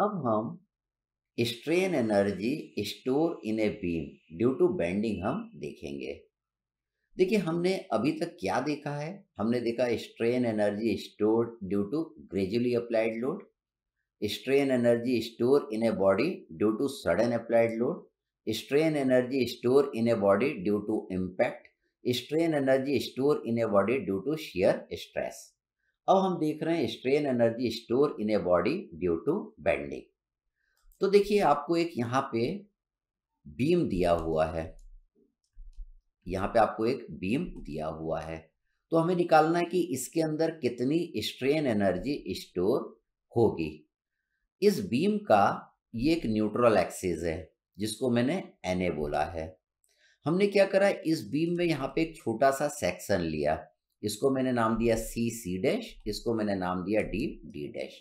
अब हम strain energy store in a beam due to bending हम देखेंगे देखिए हमने अभी तक क्या देखा है हमने देखा strain energy store due to gradually applied load strain energy store in a body due to sudden applied load strain energy store in a body due to impact strain energy store in a body due to shear stress अब हम देख रहे हैं strain energy store in a body due to bending तो देखिए आपको एक यहाँ पे बीम दिया हुआ है यहाँ पे आपको एक बीम दिया हुआ है तो हमें निकालना है कि इसके अंदर कितनी स्ट्रेन एनर्जी स्टोर होगी इस बीम का ये एक न्यूट्रल एक्सेज है जिसको मैंने एन बोला है हमने क्या करा इस बीम में यहाँ पे एक छोटा सा सेक्शन लिया इसको मैंने नाम दिया सी सी डैश इसको मैंने नाम दिया डी डी डैश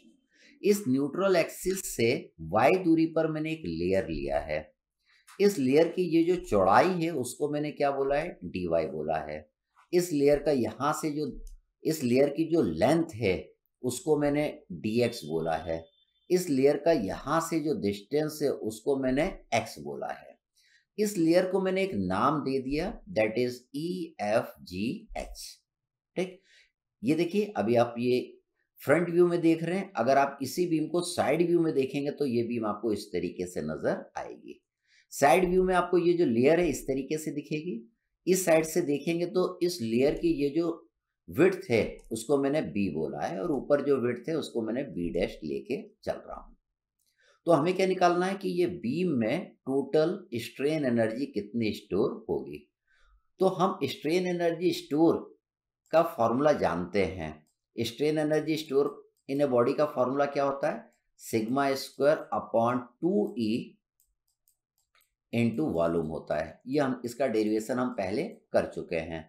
इस न्यूट्रल एक्सिस से वाई दूरी पर मैंने एक लेयर लिया है इस लेयर की ये जो चौड़ाई है उसको मैंने क्या बोला है डी वाई बोला है इस लेयर का यहाँ से जो इस लेयर की जो लेंथ है उसको मैंने डी एक्स बोला है इस लेयर का यहाँ से जो डिस्टेंस है उसको मैंने एक्स बोला है इस लेयर को मैंने एक नाम दे दिया that is E F G H ठीक ये देखिए अभी आप ये फ्रंट व्यू में देख रहे हैं अगर आप इसी बीम को साइड व्यू में देखेंगे तो ये बीम आपको इस तरीके से नजर आएगी साइड व्यू में आपको ये जो लेयर है इस तरीके से दिखेगी इस साइड से देखेंगे तो इस लेयर की ये जो विथ है उसको मैंने बी बोला है और ऊपर जो विथ है उसको मैंने बी डैश लेके चल रहा हूं तो हमें क्या निकालना है कि ये बीम में टोटल स्ट्रेन एनर्जी कितनी स्टोर होगी तो हम स्ट्रेन एनर्जी स्टोर का फॉर्मूला जानते हैं strain energy store in a body का फॉर्मूला क्या होता है sigma square upon two E into volume होता है ये हम इसका डेरिवेशन हम पहले कर चुके हैं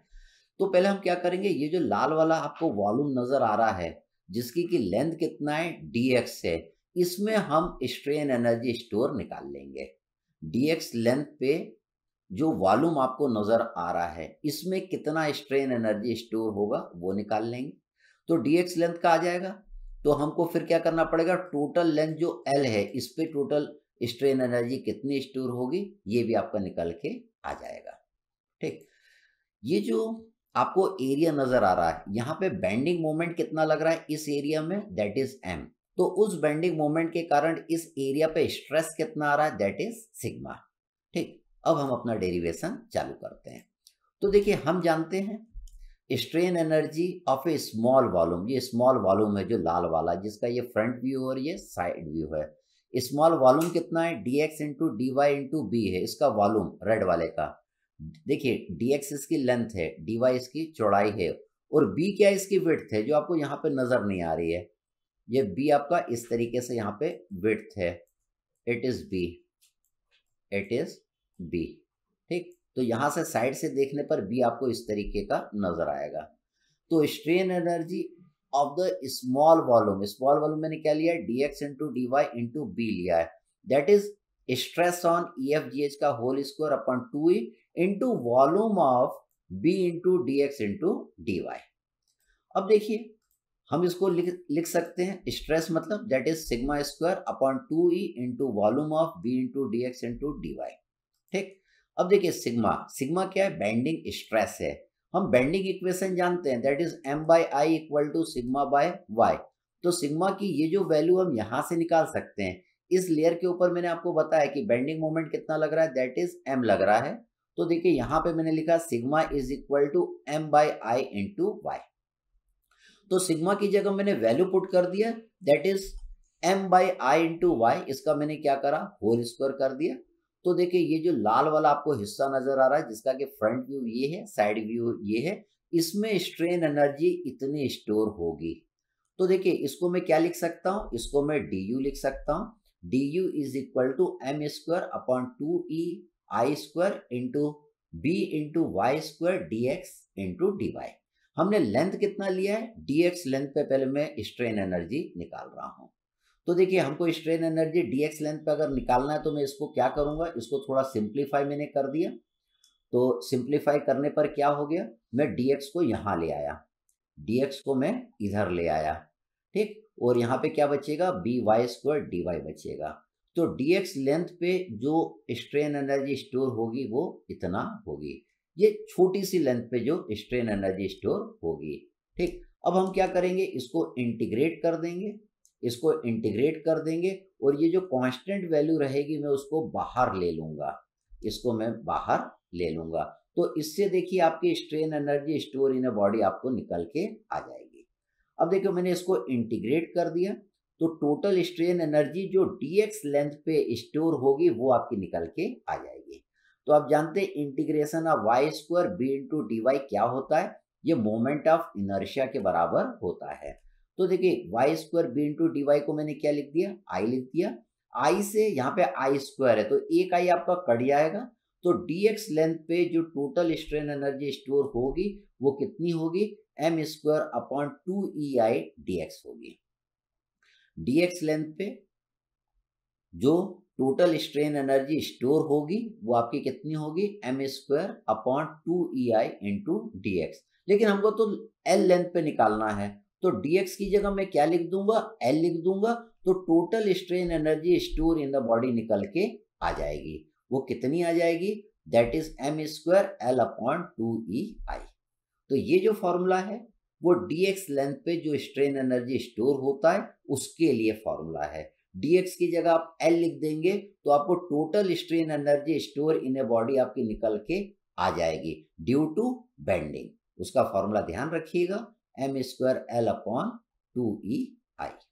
तो पहले हम क्या करेंगे ये जो लाल वाला आपको वॉल्यूम नजर आ रहा है जिसकी की लेंथ कितना है डी एक्स है इसमें हम स्ट्रेन एनर्जी स्टोर निकाल लेंगे डीएक्स लेंथ पे जो वॉल्यूम आपको नज़र आ रहा है इसमें कितना स्ट्रेन एनर्जी स्टोर होगा वो निकाल लेंगे तो डीएक्स लेंथ का आ जाएगा तो हमको फिर क्या करना पड़ेगा टोटल लेंथ जो एल है इस पर टोटल स्ट्रेन एनर्जी कितनी स्टोर होगी ये भी आपका निकल के आ जाएगा ठीक ये जो आपको एरिया नजर आ रहा है यहाँ पे बेंडिंग मोमेंट कितना लग रहा है इस एरिया में दैट इज एम तो उस बेंडिंग मोमेंट के कारण इस एरिया पे स्ट्रेस कितना आ रहा है दैट इज सिग्मा ठीक अब हम अपना डेरिवेशन चालू करते हैं तो देखिए हम जानते हैं strain energy of a small volume ये स्मॉल वॉल्यूम है जो लाल वाला जिसका ये फ्रंट व्यू और ये साइड व्यू है स्मॉल वॉल्यूम कितना है D X into D Y into B है इसका वॉल्यूम रेड वाले का देखिए डी एक्स इसकी लेंथ है डी वाई इसकी चौड़ाई है और बी क्या इसकी विथ है जो आपको यहाँ पे नज़र नहीं आ रही है ये बी आपका इस तरीके से यहाँ पे विथ है it is B it is B ठीक तो यहां से साइड से देखने पर बी आपको इस तरीके का नजर आएगा तो strain energy of the small volume small volume मैंने क्या लिया D X into D Y into B लिया है that is stress on E F G H का whole square upon two E into volume of B into D X into D Y अब देखिए हम इसको लिख लिख सकते हैं स्ट्रेस मतलब that is sigma square upon two E into volume of B into D X into D Y ठीक अब देखिए सिग्मा सिग्मा क्या है बेंडिंग स्ट्रेस है हम बेंडिंग इक्वेशन जानते हैं that is M by I equal to sigma by Y तो सिग्मा की ये जो वैल्यू हम यहाँ से निकाल सकते हैं इस लेयर के ऊपर मैंने आपको बताया कि बेंडिंग मोमेंट कितना लग रहा है दैट इज एम लग रहा है तो देखिए यहाँ पे मैंने लिखा sigma is equal to M by I into Y तो सिग्मा की जगह मैंने वैल्यू पुट कर दिया that is M by I into Y इसका मैंने क्या करा होल स्क्वायर कर दिया तो देखिए ये जो लाल वाला आपको हिस्सा नजर आ रहा है जिसका कि फ्रंट व्यू ये है साइड व्यू ये है इसमें स्ट्रेन एनर्जी इतनी स्टोर होगी तो देखिए इसको मैं क्या लिख सकता हूँ इसको मैं डी यू लिख सकता हूँ D U is equal to M square upon two E I square into B into Y square D X into D Y हमने लेंथ कितना लिया है डी एक्स लेंथ पे पहले मैं स्ट्रेन एनर्जी निकाल रहा हूँ तो देखिए हमको strain energy D x length पर अगर निकालना है तो मैं इसको क्या करूँगा इसको थोड़ा सिंप्लीफाई मैंने कर दिया तो सिंप्लीफाई करने पर क्या हो गया मैं डी एक्स को यहाँ ले आया डी एक्स को मैं इधर ले आया ठीक और यहाँ पे क्या बचेगा B Y square D Y बचेगा तो डी एक्स लेंथ पे जो स्ट्रेन एनर्जी स्टोर होगी वो इतना होगी ये छोटी सी लेंथ पे जो स्ट्रेन एनर्जी स्टोर होगी ठीक अब हम क्या करेंगे इसको इंटीग्रेट कर देंगे इसको इंटीग्रेट कर देंगे और ये जो कांस्टेंट वैल्यू रहेगी मैं उसको बाहर ले लूंगा इसको मैं बाहर ले लूंगा तो इससे देखिए आपकी strain energy store in a body आपको निकल के आ जाएगी अब देखिए मैंने इसको इंटीग्रेट कर दिया तो टोटल स्ट्रेन एनर्जी जो डीएक्स लेंथ पे स्टोर होगी वो आपकी निकल के आ जाएगी तो आप जानते हैं integration of y square b into D y क्या होता है ये मोमेंट ऑफ इनर्शिया के बराबर होता है तो देखिए y square b into D y को मैंने क्या लिख दिया आई लिख दिया आई से यहाँ पे आई स्क्वायर है तो एक आई आपका कट जाएगा तो डी एक्स लेंथ पे जो टोटल स्ट्रेन एनर्जी स्टोर होगी वो कितनी होगी m square upon two E i d x होगी डी एक्स लेंथ पे जो टोटल स्ट्रेन एनर्जी स्टोर होगी वो आपकी कितनी होगी m square upon two E i into D x लेकिन हमको तो एल लेंथ पे निकालना है तो dx की जगह मैं क्या लिख दूंगा L लिख दूंगा तो total strain energy store in the body निकल के आ जाएगी वो कितनी आ जाएगी that is m square l upon two E i तो ये जो फॉर्मूला है वो dx लेंथ पे जो स्ट्रेन एनर्जी स्टोर होता है उसके लिए फॉर्मूला है dx की जगह आप L लिख देंगे तो आपको total strain energy store in a body आपकी निकल के आ जाएगी ड्यू टू बेंडिंग उसका फॉर्मूला ध्यान रखिएगा m square L upon 2EI.